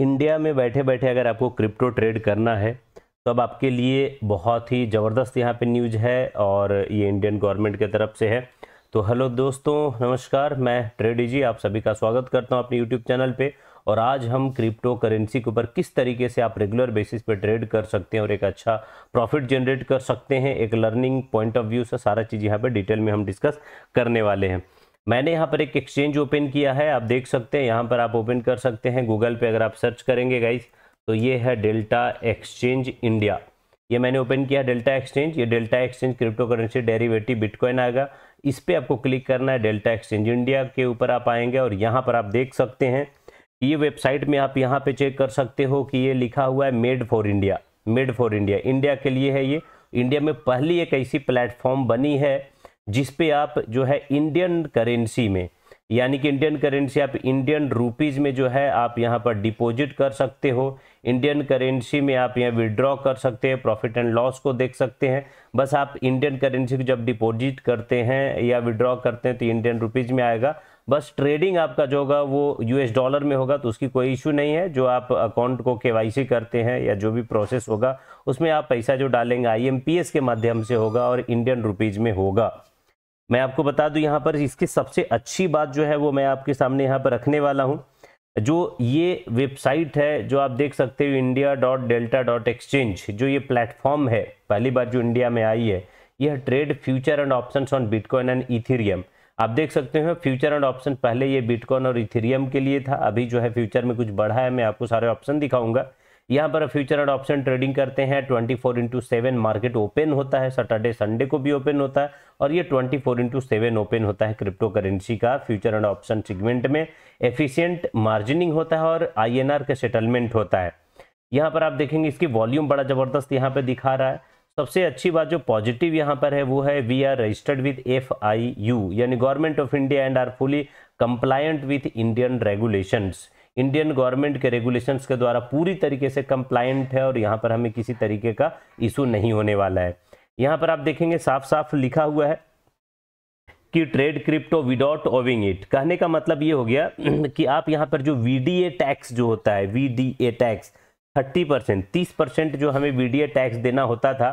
India में बैठे बैठे अगर आपको क्रिप्टो ट्रेड करना है तो अब आपके लिए बहुत ही ज़बरदस्त यहाँ पे न्यूज है और ये इंडियन गवर्नमेंट के तरफ से है तो हेलो दोस्तों नमस्कार मैं ट्रेडी जी आप सभी का स्वागत करता हूँ अपने यूट्यूब चैनल पे और आज हम क्रिप्टो करेंसी के ऊपर किस तरीके से आप रेगुलर बेसिस पर ट्रेड कर सकते हैं और एक अच्छा प्रॉफिट जनरेट कर सकते हैं एक लर्निंग पॉइंट ऑफ व्यू से सारा चीज़ यहाँ पर डिटेल में हम डिस्कस करने वाले हैं मैंने यहाँ पर एक एक्सचेंज ओपन किया है आप देख सकते हैं यहाँ पर आप ओपन कर सकते हैं गूगल पे अगर आप सर्च करेंगे गाइज तो ये है डेल्टा एक्सचेंज इंडिया ये मैंने ओपन किया डेल्टा एक्सचेंज ये Delta Exchange cryptocurrency derivative bitcoin आएगा इस पर आपको क्लिक करना है डेल्टा एक्सचेंज इंडिया के ऊपर आप आएंगे और यहाँ पर आप देख सकते हैं ये वेबसाइट में आप यहाँ पर चेक कर सकते हो कि ये लिखा हुआ है made for India made for India India के लिए है ये इंडिया में पहली एक ऐसी प्लेटफॉर्म बनी है जिस पे आप जो है इंडियन करेंसी में यानी कि इंडियन करेंसी आप इंडियन रुपीज़ में जो है आप यहाँ पर डिपॉजिट कर सकते हो इंडियन करेंसी में आप यहाँ विड्रॉ कर सकते हैं प्रॉफिट एंड लॉस को देख सकते हैं बस आप इंडियन करेंसी को जब डिपॉजिट करते हैं या विड्रॉ करते हैं तो इंडियन रुपीज़ में आएगा बस ट्रेडिंग आपका जो होगा वो यूएस डॉलर में होगा तो उसकी कोई इशू नहीं है जो आप अकाउंट को केवाईसी करते हैं या जो भी प्रोसेस होगा उसमें आप पैसा जो डालेंगे आईएमपीएस के माध्यम से होगा और इंडियन रुपीज़ में होगा मैं आपको बता दूं यहाँ पर इसकी सबसे अच्छी बात जो है वो मैं आपके सामने यहाँ पर रखने वाला हूँ जो ये वेबसाइट है जो आप देख सकते हो India dot Delta dot exchange जो ये प्लेटफॉर्म है पहली बार जो इंडिया में आई है यह trade future and option on bitcoin and ethereum आप देख सकते हो फ्यूचर एंड ऑप्शन पहले ये बिटकॉइन और इथेरियम के लिए था अभी जो है फ्यूचर में कुछ बढ़ा है मैं आपको सारे ऑप्शन दिखाऊंगा यहाँ पर फ्यूचर एंड ऑप्शन ट्रेडिंग करते हैं 24 four into seven market open होता है सैटरडे संडे को भी ओपन होता है और ये 24 फोर इंटू सेवन ओपन होता है क्रिप्टो करेंसी का फ्यूचर एंड ऑप्शन सेगमेंट में एफिशिएंट मार्जिनिंग होता है और आईएनआर का सेटलमेंट होता है यहाँ पर आप देखेंगे इसकी वॉल्यूम बड़ा ज़बरदस्त यहाँ पर दिखा रहा है सबसे अच्छी बात जो पॉजिटिव यहाँ पर है वो है we are registered with F I U यानी government of India and are fully compliant with Indian regulations Indian government के रेगुलेशंस के द्वारा पूरी तरीके से कंप्लायंट है और यहाँ पर हमें किसी तरीके का इशू नहीं होने वाला है यहाँ पर आप देखेंगे साफ साफ लिखा हुआ है कि trade crypto without owing it कहने का मतलब ये हो गया कि आप यहाँ पर जो वी टैक्स जो होता है वी टैक्स थर्टी परसेंट तीस परसेंट जो हमें वी टैक्स देना होता था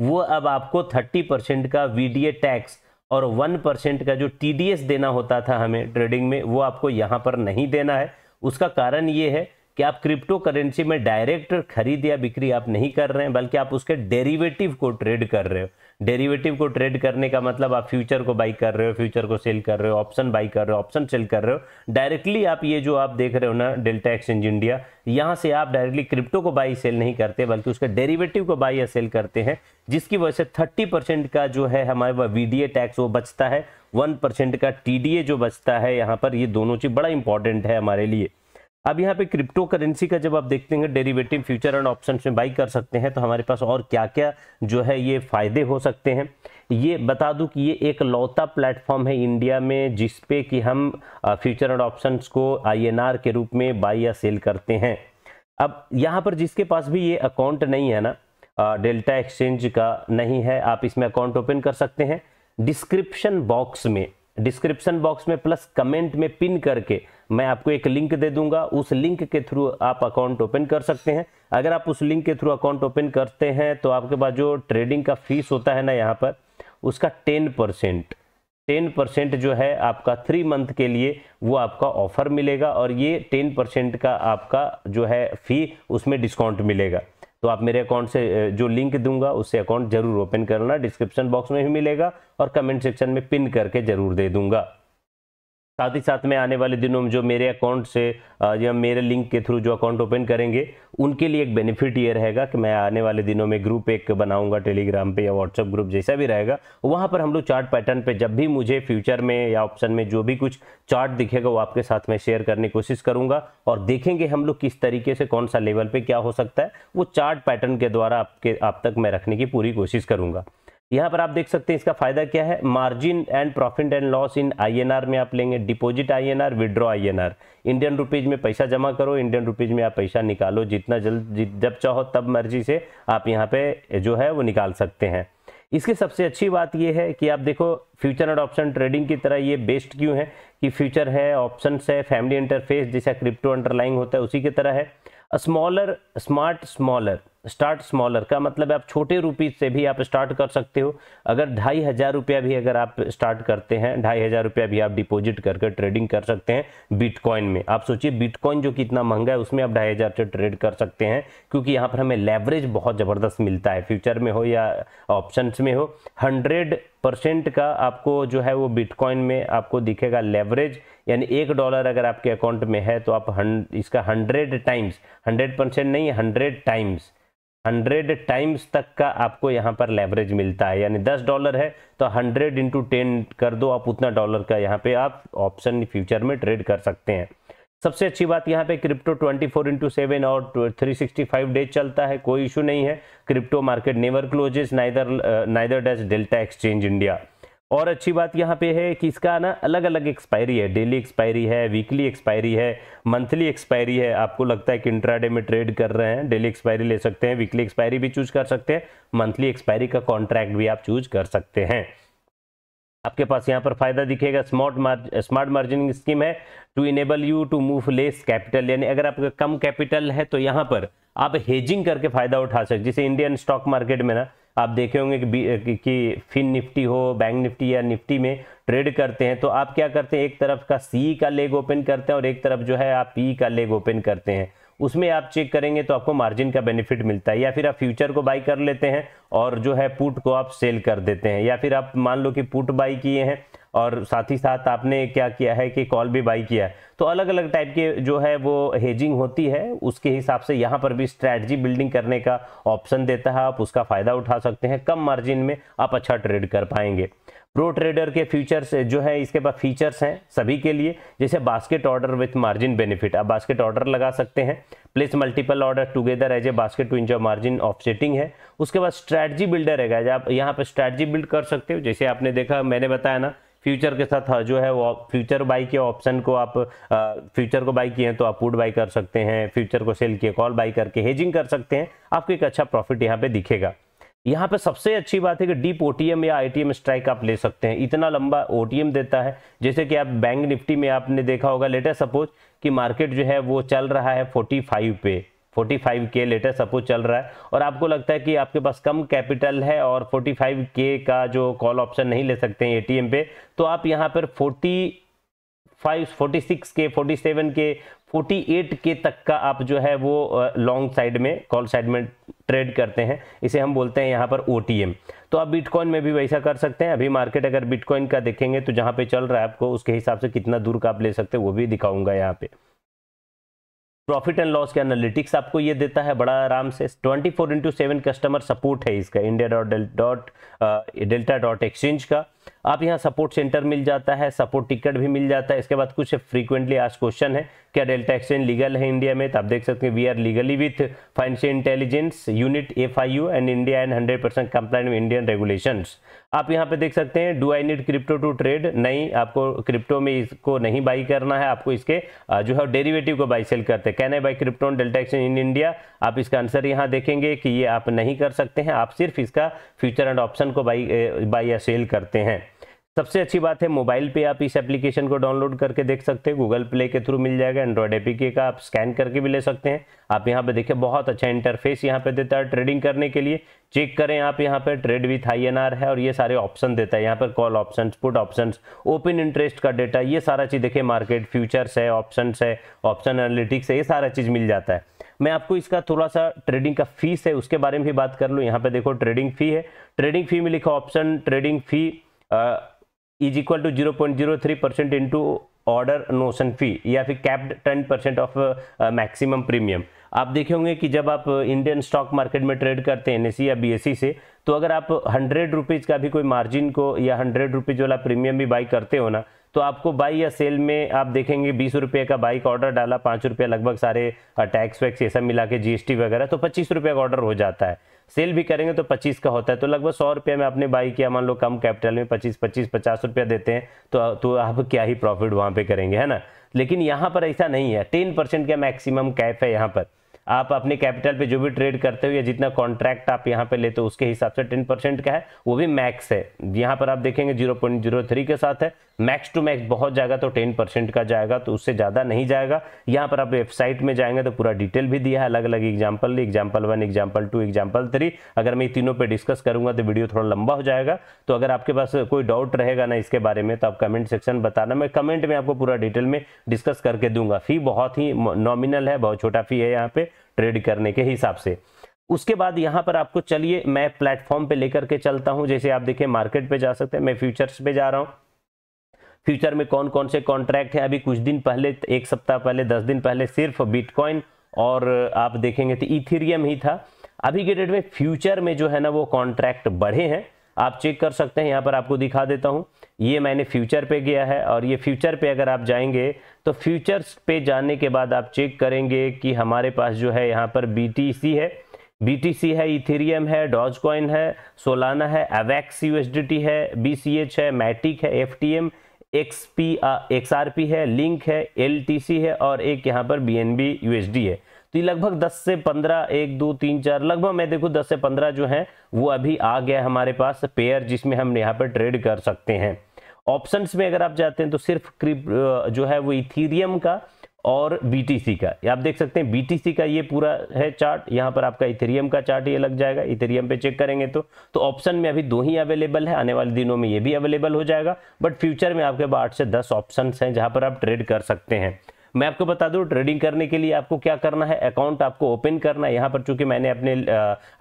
वो अब आपको थर्टी परसेंट का वी टैक्स और वन परसेंट का जो टी देना होता था हमें ट्रेडिंग में वो आपको यहाँ पर नहीं देना है उसका कारण ये है कि आप क्रिप्टो करेंसी में डायरेक्ट खरीद या बिक्री आप नहीं कर रहे हैं बल्कि आप उसके डेरिवेटिव को ट्रेड कर रहे हो डेरिवेटिव को ट्रेड करने का मतलब आप फ्यूचर को बाई कर रहे हो फ्यूचर को सेल कर रहे हो ऑप्शन बाई कर रहे हो ऑप्शन सेल कर रहे हो डायरेक्टली आप ये जो आप देख रहे हो ना डेल्टा एक्सचेंज इंडिया यहाँ से आप डायरेक्टली क्रिप्टो को बाई सेल नहीं करते बल्कि उसके डेरिवेटिव को बाई या सेल करते हैं जिसकी वजह से थर्टी परसेंट का जो है हमारे वी टैक्स वो बचता है वन परसेंट का टी जो बचता है यहाँ पर ये दोनों चीज़ बड़ा इंपॉर्टेंट है हमारे लिए अब यहाँ पे क्रिप्टो करेंसी का जब आप देखते हैं डेरिवेटिव फ्यूचर एंड ऑप्शन में बाई कर सकते हैं तो हमारे पास और क्या क्या जो है ये फ़ायदे हो सकते हैं ये बता दूं कि ये एक लौता प्लेटफॉर्म है इंडिया में जिस पे कि हम फ्यूचर एंड ऑप्शन को आईएनआर के रूप में बाई या सेल करते हैं अब यहाँ पर जिसके पास भी ये अकाउंट नहीं है ना डेल्टा एक्सचेंज का नहीं है आप इसमें अकाउंट ओपन कर सकते हैं डिस्क्रिप्शन बॉक्स में डिस्क्रिप्शन बॉक्स में प्लस कमेंट में पिन करके मैं आपको एक लिंक दे दूंगा उस लिंक के थ्रू आप अकाउंट ओपन कर सकते हैं अगर आप उस लिंक के थ्रू अकाउंट ओपन करते हैं तो आपके पास जो ट्रेडिंग का फीस होता है ना यहाँ पर उसका टेन परसेंट टेन परसेंट जो है आपका थ्री मंथ के लिए वो आपका ऑफर मिलेगा और ये टेन परसेंट का आपका जो है फ़ी उसमें डिस्काउंट मिलेगा तो आप मेरे अकाउंट से जो लिंक दूंगा उससे अकाउंट जरूर ओपन करना डिस्क्रिप्शन बॉक्स में भी मिलेगा और कमेंट सेक्शन में पिन करके जरूर दे दूंगा साथ ही साथ में आने वाले दिनों में जो मेरे अकाउंट से या मेरे लिंक के थ्रू जो अकाउंट ओपन करेंगे उनके लिए एक बेनिफिट ये रहेगा कि मैं आने वाले दिनों में ग्रुप एक बनाऊंगा टेलीग्राम पे या व्हाट्सअप ग्रुप जैसा भी रहेगा वहाँ पर हम लोग चार्ट पैटर्न पे जब भी मुझे फ्यूचर में या ऑप्शन में जो भी कुछ चार्ट दिखेगा वो आपके साथ में शेयर करने की कोशिश करूँगा और देखेंगे हम लोग किस तरीके से कौन सा लेवल पर क्या हो सकता है वो चार्ट पैटर्न के द्वारा आपके आप तक मैं रखने की पूरी कोशिश करूँगा यहाँ पर आप देख सकते हैं इसका फायदा क्या है margin and profit and loss in INR में आप लेंगे deposit INR withdraw INR Indian rupees में पैसा जमा करो इंडियन रुपीज में आप पैसा निकालो जितना जल्द जब चाहो तब मर्जी से आप यहाँ पे जो है वो निकाल सकते हैं इसकी सबसे अच्छी बात यह है कि आप देखो फ्यूचर एंड ऑप्शन ट्रेडिंग की तरह ये बेस्ट क्यों है कि फ्यूचर है ऑप्शन है फैमिली इंटरफेस जैसा क्रिप्टो अंडरलाइंग होता है उसी की तरह है smaller smart smaller start smaller का मतलब आप छोटे रुपीज़ से भी आप स्टार्ट कर सकते हो अगर ढाई हज़ार रुपया भी अगर आप स्टार्ट करते हैं ढाई हज़ार रुपया भी आप डिपॉजिट करके ट्रेडिंग कर सकते हैं बिटकॉइन में आप सोचिए बिटकॉइन जो कि इतना महंगा है उसमें आप ढाई हज़ार से ट्रेड कर सकते हैं क्योंकि यहाँ पर हमें लेवरेज बहुत ज़बरदस्त मिलता है फ्यूचर में हो या ऑप्शन में हो हंड्रेड परसेंट का आपको जो है वो बिटकॉइन में आपको दिखेगा लेवरेज यानी एक डॉलर अगर आपके अकाउंट में है तो आप हं, इसका हंड्रेड टाइम्स हंड्रेड परसेंट नहीं हंड्रेड टाइम्स हंड्रेड टाइम्स तक का आपको यहाँ पर लेवरेज मिलता है यानी दस डॉलर है तो हंड्रेड इंटू टेन कर दो आप उतना डॉलर का यहाँ पे आप ऑप्शन फ्यूचर में ट्रेड कर सकते हैं सबसे अच्छी बात यहाँ पे crypto twenty four into seven और थ्री सिक्सटी फाइव डेज चलता है कोई इशू नहीं है crypto market never closes neither neither does Delta Exchange India और अच्छी बात यहाँ पे है कि इसका ना अलग अलग एक्सपायरी है डेली एक्सपायरी है वीकली एक्सपायरी है मंथली एक्सपायरी है आपको लगता है कि इंट्राडे में ट्रेड कर रहे हैं डेली एक्सपायरी ले सकते हैं वीकली एक्सपायरी भी चूज कर सकते हैं मंथली एक्सपायरी का कॉन्ट्रैक्ट भी आप चूज कर सकते हैं आपके पास यहाँ पर फायदा दिखेगा smart marge smart margining scheme है to enable you to move less capital यानी अगर आपका कम कैपिटल है तो यहाँ पर आप हेजिंग करके फायदा उठा सकते जैसे इंडियन स्टॉक मार्केट में ना आप देखे होंगे कि, कि फिन निफ्टी हो बैंक निफ्टी या निफ्टी में ट्रेड करते हैं तो आप क्या करते हैं एक तरफ का सी का लेग ओपन करते हैं और एक तरफ जो है आप पी का लेग ओपन करते हैं उसमें आप चेक करेंगे तो आपको मार्जिन का बेनिफिट मिलता है या फिर आप फ्यूचर को बाई कर लेते हैं और जो है पुट को आप सेल कर देते हैं या फिर आप मान लो कि पुट बाई किए हैं और साथ ही साथ आपने क्या किया है कि कॉल भी बाई किया है तो अलग अलग टाइप के जो है वो हेजिंग होती है उसके हिसाब से यहाँ पर भी स्ट्रैटी बिल्डिंग करने का ऑप्शन देता है आप उसका फ़ायदा उठा सकते हैं कम मार्जिन में आप अच्छा ट्रेड कर पाएंगे प्रो ट्रेडर के फीचर्स जो है इसके पास फीचर्स हैं सभी के लिए जैसे basket order with margin benefit आप बास्केट ऑर्डर लगा सकते हैं place multiple order together as a basket to enjoy margin offsetting है उसके बाद स्ट्रैटी बिल्डर है आप यहाँ पर स्ट्रैटी बिल्ड कर सकते हो जैसे आपने देखा मैंने बताया ना फ्यूचर के साथ हाँ, जो है वो फ्यूचर बाई के ऑप्शन को आप फ्यूचर को बाई किए तो आप पुट बाई कर सकते हैं फ्यूचर को सेल किए कॉल बाई करके हेजिंग कर सकते हैं आपको एक अच्छा प्रॉफिट यहाँ पे दिखेगा यहाँ पे सबसे अच्छी बात है कि डीप ओटीएम या आईटीएम स्ट्राइक आप ले सकते हैं इतना लंबा ओटीएम देता है जैसे कि आप बैंक निफ्टी में आपने देखा होगा लेटेस्ट सपोज कि मार्केट जो है वो चल रहा है 45 पे 45 के लेटेस्ट सपोज चल रहा है और आपको लगता है कि आपके पास कम कैपिटल है और 45 के का जो कॉल ऑप्शन नहीं ले सकते हैं एटीएम पे तो आप यहाँ पर 45 46 के 47 के 48 के तक का आप जो है वो लॉन्ग साइड में कॉल साइड में ट्रेड करते हैं इसे हम बोलते हैं यहाँ पर ओ तो आप बिटकॉइन में भी वैसा कर सकते हैं अभी मार्केट अगर बिटकॉइन का देखेंगे तो जहाँ पे चल रहा है आपको उसके हिसाब से कितना दूर का आप ले सकते हैं वो भी दिखाऊंगा यहाँ पे प्रॉफिट एंड लॉस के एनालिटिक्स आपको ये देता है बड़ा आराम से 24 four into seven customer support है इसका India dot dot Delta dot exchange का आप यहाँ सपोर्ट सेंटर मिल जाता है सपोर्ट टिकट भी मिल जाता है इसके बाद कुछ फ्रीक्वेंटली आज क्वेश्चन है क्या डेल्टा एक्सचेंज लीगल है इंडिया में तो आप देख सकते हैं we are legally with financial intelligence unit F I U and India and hundred percent compliant Indian regulation आप यहाँ पे देख सकते हैं do I need crypto to trade नहीं आपको क्रिप्टो में इसको नहीं बाई करना है आपको इसके जो है डेरिवेटिव को बाई सेल करते हैं can I buy crypto Delta Exchange in India आप इसका आंसर यहाँ देखेंगे कि ये आप नहीं कर सकते हैं आप सिर्फ इसका फ्यूचर एंड ऑप्शन को बाई बाई या सेल करते हैं सबसे अच्छी बात है मोबाइल पे आप इस एप्लीकेशन को डाउनलोड करके देख सकते हैं गूगल प्ले के थ्रू मिल जाएगा एंड्रॉयड एपी का आप स्कैन करके भी ले सकते हैं आप यहाँ पे देखिए बहुत अच्छा इंटरफेस यहाँ पे देता है ट्रेडिंग करने के लिए चेक करें आप यहाँ पे ट्रेड विथ आई है और ये सारे ऑप्शन देता है यहाँ पर call option put option open interest का डेटा ये सारा चीज़ देखिए मार्केट फ्यूचर्स है ऑप्शन है ऑप्शन एनालिटिक्स है ये सारा चीज़ मिल जाता है मैं आपको इसका थोड़ा सा ट्रेडिंग का फीस है उसके बारे में भी बात कर लूँ यहाँ पर देखो ट्रेडिंग फी है ट्रेडिंग फी में लिखा option trading fee is equal to zero point zero three percent into order notion fee या फिर capped ten percent of maximum premium आप देखे होंगे कि जब आप इंडियन स्टॉक मार्केट में ट्रेड करते हैं एन या बी से तो अगर आप हंड्रेड रुपीज़ का भी कोई मार्जिन को या हंड्रेड रुपीज़ वाला प्रीमियम भी बाई करते हो ना तो आपको बाई या सेल में आप देखेंगे बीस रुपये का बाई का ऑर्डर डाला पाँच रुपये लगभग सारे टैक्स uh, वैक्स ये सब मिला के जीएसटी वगैरह तो पच्चीस रुपये का ऑर्डर हो जाता है सेल भी करेंगे तो पच्चीस का होता है तो लगभग सौ रुपये में आपने बाई किया मान लो कम कैपिटल में पच्चीस पच्चीस पचास रुपया देते हैं तो तो आप क्या ही प्रॉफिट वहाँ पे करेंगे है ना लेकिन यहाँ पर ऐसा नहीं है टेन परसेंट का मैक्सिमम कैप है यहाँ पर आप अपने कैपिटल पे जो भी ट्रेड करते हो या जितना कॉन्ट्रैक्ट आप यहाँ पे लेते हो उसके हिसाब से टेन परसेंट का है वो भी मैक्स है यहाँ पर आप देखेंगे जीरो पॉइंट जीरो थ्री के साथ है मैक्स टू मैक्स बहुत जाएगा तो टेन परसेंट का जाएगा तो उससे ज़्यादा नहीं जाएगा यहाँ पर आप वेबसाइट में जाएंगे तो पूरा डिटेल भी दिया है अलग अलग example example one example two example three अगर मैं तीनों पर डिस्कस करूँगा तो वीडियो थोड़ा लंबा हो जाएगा तो अगर आपके पास कोई डाउट रहेगा ना इसके बारे में तो आप कमेंट सेक्शन बताना मैं कमेंट में आपको पूरा डिटेल में डिस्कस करके दूंगा फ़ी बहुत ही नॉमिनल है बहुत छोटा फ़ी है यहाँ पर ट्रेड करने के हिसाब से उसके बाद यहाँ पर आपको चलिए मैं प्लेटफॉर्म पे लेकर के चलता हूँ जैसे आप देखिए मार्केट पे जा सकते हैं मैं फ्यूचर्स पे जा रहा हूँ फ्यूचर में कौन कौन से कॉन्ट्रैक्ट हैं अभी कुछ दिन पहले एक सप्ताह पहले दस दिन पहले सिर्फ बिटकॉइन और आप देखेंगे तो इथेरियम ही था अभी के डेट में फ्यूचर में जो है ना वो कॉन्ट्रैक्ट बढ़े हैं आप चेक कर सकते हैं यहाँ पर आपको दिखा देता हूँ ये मैंने फ्यूचर पे गया है और ये फ्यूचर पे अगर आप जाएंगे तो फ्यूचर्स पे जाने के बाद आप चेक करेंगे कि हमारे पास जो है यहाँ पर बी है बी है इथेरियम है डॉज कॉइन है सोलाना है एवैक्स यू है बी है मैटिक है F X P X R P है लिंक है एल टी सी है और एक यहाँ पर B N B U S D है तो ये लगभग 10 से 15 एक दो तीन चार लगभग मैं देखूँ 10 से 15 जो है वो अभी आ गया हमारे पास पेयर जिसमें हम यहाँ पर ट्रेड कर सकते हैं ऑप्शंस में अगर आप जाते हैं तो सिर्फ जो है वो इथीरियम का और बीटीसी का आप देख सकते हैं बीटीसी का ये पूरा है चार्ट यहाँ पर आपका इथेरियम का चार्ट ये लग जाएगा इथेरियम पे चेक करेंगे तो तो ऑप्शन में अभी दो ही अवेलेबल है आने वाले दिनों में ये भी अवेलेबल हो जाएगा बट फ्यूचर में आपके पास आठ से दस ऑप्शन हैं जहाँ पर आप ट्रेड कर सकते हैं मैं आपको बता दूं ट्रेडिंग करने के लिए आपको क्या करना है अकाउंट आपको ओपन करना है यहाँ पर चूंकि मैंने अपने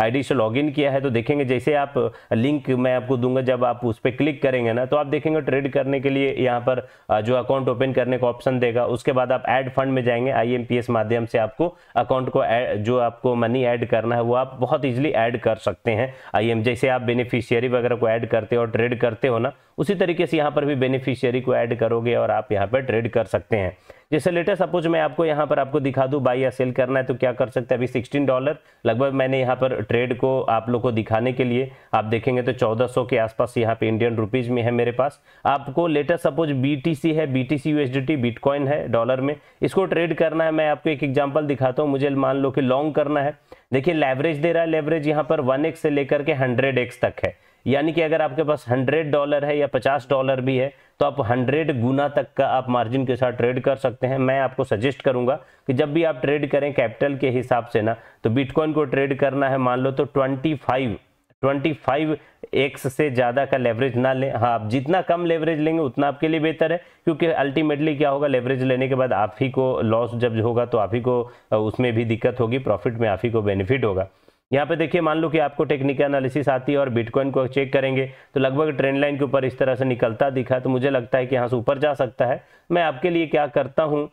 आईडी से लॉगिन किया है तो देखेंगे जैसे आप लिंक मैं आपको दूंगा जब आप उस पर क्लिक करेंगे ना तो आप देखेंगे ट्रेड करने के लिए यहाँ पर जो अकाउंट ओपन करने का ऑप्शन देगा उसके बाद आप एड फंड में जाएंगे आई माध्यम से आपको अकाउंट को जो आपको मनी ऐड करना है वो आप बहुत ईजिली ऐड कर सकते हैं आई जैसे आप बेनिफिशियरी वगैरह को ऐड करते हो ट्रेड करते हो ना उसी तरीके से यहाँ पर भी बेनिफिशियरी को ऐड करोगे और आप यहाँ पर ट्रेड कर सकते हैं जैसे लेटेस्ट सपोज मैं आपको यहाँ पर आपको दिखा दूँ बाई या सेल करना है तो क्या कर सकते हैं अभी सिक्सटीन डॉलर लगभग मैंने यहाँ पर ट्रेड को आप लोग को दिखाने के लिए आप देखेंगे तो चौदह के आसपास यहाँ पे इंडियन रुपीज़ में है मेरे पास आपको लेटेस्ट सपोज बी है बी टी सी बिटकॉइन है डॉलर में इसको ट्रेड करना है मैं आपको एक एग्जाम्पल दिखाता हूँ मुझे मान लो कि लॉन्ग करना है देखिए लेवरेज दे रहा है लेवरेज यहाँ पर वन से लेकर के हंड्रेड तक है यानी कि अगर आपके पास हंड्रेड डॉलर है या पचास डॉलर भी है तो आप हंड्रेड गुना तक का आप मार्जिन के साथ ट्रेड कर सकते हैं मैं आपको सजेस्ट करूंगा कि जब भी आप ट्रेड करें कैपिटल के हिसाब से ना तो बिटकॉइन को ट्रेड करना है मान लो तो twenty five twenty five X से ज़्यादा का लेवरेज ना लें हाँ आप जितना कम लेवरेज लेंगे उतना आपके लिए बेहतर है क्योंकि अल्टीमेटली क्या होगा लेवरेज लेने के बाद आप ही को लॉस जब होगा तो आप ही को उसमें भी दिक्कत होगी प्रॉफिट में आप ही को बेनिफिट होगा यहाँ पे देखिए मान लो कि आपको टेक्निकल एनालिसिस आती है और बिटकॉइन को चेक करेंगे तो लगभग ट्रेंड लाइन के ऊपर इस तरह से निकलता दिखा तो मुझे लगता है कि यहाँ से ऊपर जा सकता है मैं आपके लिए क्या करता हूँ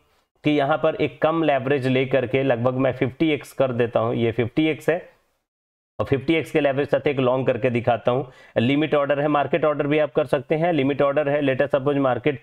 कि यहाँ पर एक कम लेवरेज ले करके लगभग मैं फिफ्टी कर देता हूँ ये फिफ्टी है और फिफ्टी के लेवरेज साथ एक लॉन्ग करके दिखाता हूँ लिमिट ऑर्डर है मार्केट ऑर्डर भी आप कर सकते हैं लिमिट ऑर्डर है लेटेस्ट सपोज मार्केट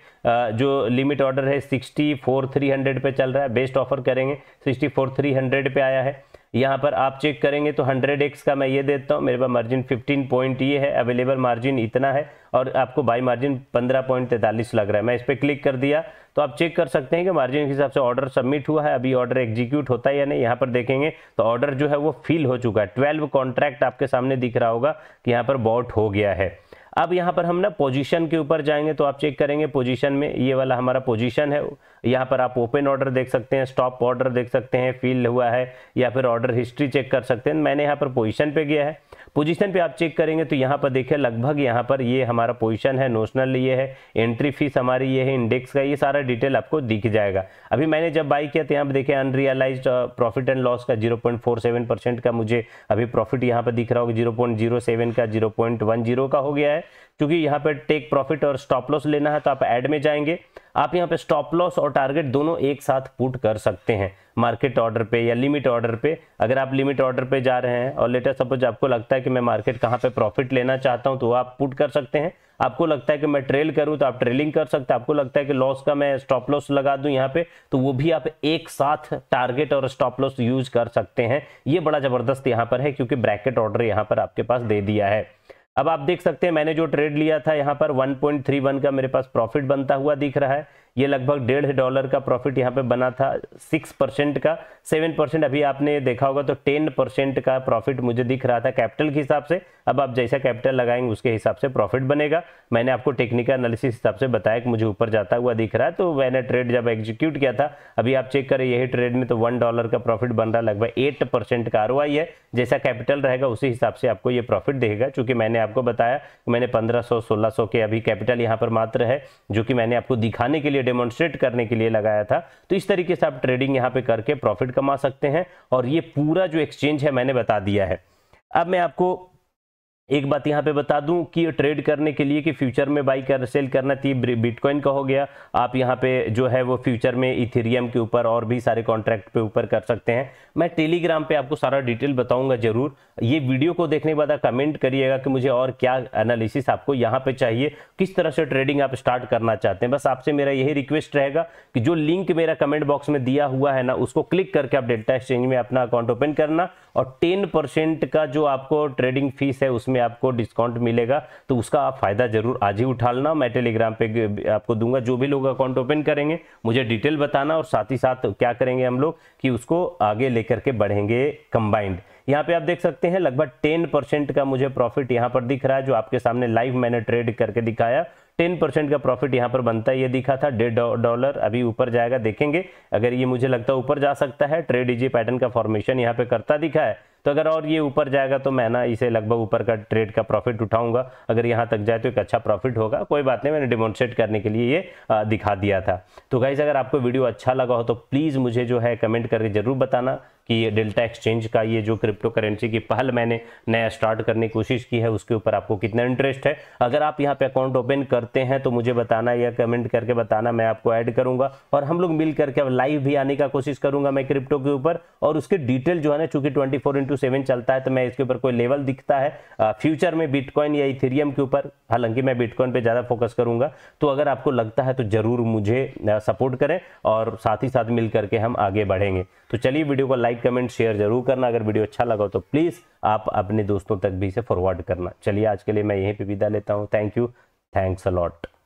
जो लिमिट ऑर्डर है सिक्सटी फोर थ्री हंड्रेड पे चल रहा है बेस्ट ऑफर करेंगे सिक्सटी फोर थ्री हंड्रेड पे आया है यहाँ पर आप चेक करेंगे तो 100x का मैं ये देता हूँ मेरे पास मार्जिन 15 पॉइंट ये है अवेलेबल मार्जिन इतना है और आपको बाई मार्जिन पॉइंट तैंतालीस लग रहा है मैं इस पर क्लिक कर दिया तो आप चेक कर सकते हैं कि मार्जिन के हिसाब से ऑर्डर सबमिट हुआ है अभी ऑर्डर एग्जीक्यूट होता है या नहीं यहाँ पर देखेंगे तो ऑर्डर जो है वो फिल हो चुका है ट्वेल्व कॉन्ट्रैक्ट आपके सामने दिख रहा होगा कि यहाँ पर बॉट हो गया है अब यहाँ पर हम ना पोजीशन के ऊपर जाएंगे तो आप चेक करेंगे पोजीशन में ये वाला हमारा पोजीशन है यहाँ पर आप ओपन ऑर्डर देख सकते हैं स्टॉप ऑर्डर देख सकते हैं फील हुआ है या फिर ऑर्डर हिस्ट्री चेक कर सकते हैं मैंने यहाँ पर पोजीशन पे गया है पोजीशन पे आप चेक करेंगे तो यहाँ पर देखिए लगभग यहाँ पर ये हमारा पोजीशन है नोशनल ये है एंट्री फीस हमारी ये है इंडेक्स का ये सारा डिटेल आपको दिख जाएगा अभी मैंने जब बाई किया तो यहाँ पर देखिए अनरियलाइज प्रॉफिट एंड लॉस का जीरो का मुझे अभी प्रॉफिट यहाँ पर दिख रहा होगा जीरो का जीरो का हो गया है क्योंकि यहाँ पर टेक प्रॉफिट और स्टॉप लॉस लेना है तो आप ऐड में जाएंगे आप यहाँ पे स्टॉप लॉस और टारगेट दोनों एक साथ पुट कर सकते हैं मार्केट ऑर्डर पे या लिमिट ऑर्डर पे अगर आप लिमिट ऑर्डर पे जा रहे हैं और लेटर सपोज आपको लगता है कि मैं मार्केट कहाँ पे प्रॉफिट लेना चाहता हूँ तो आप पुट कर सकते हैं आपको लगता है कि मैं ट्रेल करूँ तो आप ट्रेलिंग कर सकते हैं आपको लगता है कि लॉस का मैं स्टॉप लॉस लगा दूँ यहाँ पे तो वो भी आप एक साथ टारगेट और स्टॉप लॉस यूज कर सकते हैं ये बड़ा ज़बरदस्त यहाँ पर है क्योंकि ब्रैकेट ऑर्डर यहाँ पर आपके पास दे दिया है अब आप देख सकते हैं मैंने जो ट्रेड लिया था यहाँ पर 1.31 का मेरे पास प्रॉफिट बनता हुआ दिख रहा है ये लगभग डेढ़ डॉलर का प्रॉफिट यहाँ पे बना था सिक्स परसेंट का सेवन परसेंट अभी आपने देखा होगा तो टेन परसेंट का प्रॉफिट मुझे दिख रहा था कैपिटल के हिसाब से अब आप जैसा कैपिटल लगाएंगे उसके हिसाब से प्रॉफिट बनेगा मैंने आपको टेक्निकल एनालिसिस हिसाब से बताया कि मुझे ऊपर जाता हुआ दिख रहा है तो मैंने ट्रेड जब एग्जीक्यूट किया था अभी आप चेक करें यही ट्रेड में तो वन डॉलर का प्रॉफिट बन रहा लगभग एट परसेंट का आर है जैसा कैपिटल रहेगा उसी हिसाब से आपको ये प्रॉफिट देगा चूंकि मैंने आपको बताया मैंने पंद्रह सौ सोलह सौ के अभी कैपिटल यहाँ पर मात्र है जो कि मैंने आपको दिखाने के लिए ये डेमोन्स्ट्रेट करने के लिए लगाया था तो इस तरीके से आप ट्रेडिंग यहाँ पे करके प्रॉफिट कमा सकते हैं और ये पूरा जो एक्सचेंज है मैंने बता दिया है अब मैं आपको एक बात यहाँ पे बता दूं कि ट्रेड करने के लिए कि फ्यूचर में बाई कर सेल करना थी बिटकॉइन का हो गया आप यहाँ पे जो है वो फ्यूचर में इथेरियम के ऊपर और भी सारे कॉन्ट्रैक्ट पे ऊपर कर सकते हैं मैं टेलीग्राम पे आपको सारा डिटेल बताऊंगा जरूर ये वीडियो को देखने के बाद आप कमेंट करिएगा कि मुझे और क्या एनालिसिस आपको यहाँ पर चाहिए किस तरह से ट्रेडिंग आप स्टार्ट करना चाहते हैं बस आपसे मेरा यही रिक्वेस्ट रहेगा कि जो लिंक मेरा कमेंट बॉक्स में दिया हुआ है ना उसको क्लिक करके आप डेल्टा एक्सचेंज में अपना अकाउंट ओपन करना और टेन का जो आपको ट्रेडिंग फीस है उसमें में आपको डिस्काउंट मिलेगा तो उसका आप फायदा जरूर आज ही उठा लेना मैं टेलीग्राम पे आपको दूंगा जो भी लोग अकाउंट ओपन करेंगे मुझे डिटेल बताना और साथ ही साथ क्या करेंगे हम लोग कि उसको आगे लेकर के बढ़ेंगे कंबाइंड यहाँ पे आप देख सकते हैं लगभग टेन परसेंट का मुझे प्रॉफिट यहाँ पर दिख रहा है जो आपके सामने लाइव मैंने ट्रेड करके दिखाया टेन परसेंट का प्रॉफिट यहाँ पर बनता है ये दिखा था डेढ़ डॉलर अभी ऊपर जाएगा देखेंगे अगर ये मुझे लगता है ऊपर जा सकता है ट्रेड इजी पैटर्न का फॉर्मेशन यहाँ पे करता दिखा है तो अगर और ये ऊपर जाएगा तो मैं ना इसे लगभग ऊपर का ट्रेड का प्रॉफिट उठाऊंगा अगर यहाँ तक जाए तो एक अच्छा प्रॉफिट होगा कोई बात नहीं मैंने डिमोन्स्ट्रेट करने के लिए ये दिखा दिया था तो गाइज़ अगर आपको वीडियो अच्छा लगा हो तो प्लीज़ मुझे जो है कमेंट करके ज़रूर बताना कि डेल्टा एक्सचेंज का ये जो क्रिप्टो करेंसी की पहल मैंने नया स्टार्ट करने की कोशिश की है उसके ऊपर आपको कितना इंटरेस्ट है अगर आप यहाँ पे अकाउंट ओपन करते हैं तो मुझे बताना या कमेंट करके बताना मैं आपको ऐड करूंगा और हम लोग मिल करके अब लाइव भी आने का कोशिश करूंगा मैं क्रिप्टो के ऊपर और उसके डिटेल जो है ना चूंकि ट्वेंटी फोर इंटू सेवन चलता है तो मैं इसके ऊपर कोई लेवल दिखता है फ्यूचर में बिटकॉइन या इथेरियम के ऊपर हालांकि मैं बिटकॉइन पर ज़्यादा फोकस करूंगा तो अगर आपको लगता है तो ज़रूर मुझे सपोर्ट करें और साथ ही साथ मिल करके हम आगे बढ़ेंगे तो चलिए वीडियो को लाइक लाइक कमेंट शेयर जरूर करना अगर वीडियो अच्छा लगा तो प्लीज़ आप अपने दोस्तों तक भी इसे फॉरवर्ड करना चलिए आज के लिए मैं यहीं पर विदा लेता हूँ थैंक यू थैंक्स अलॉट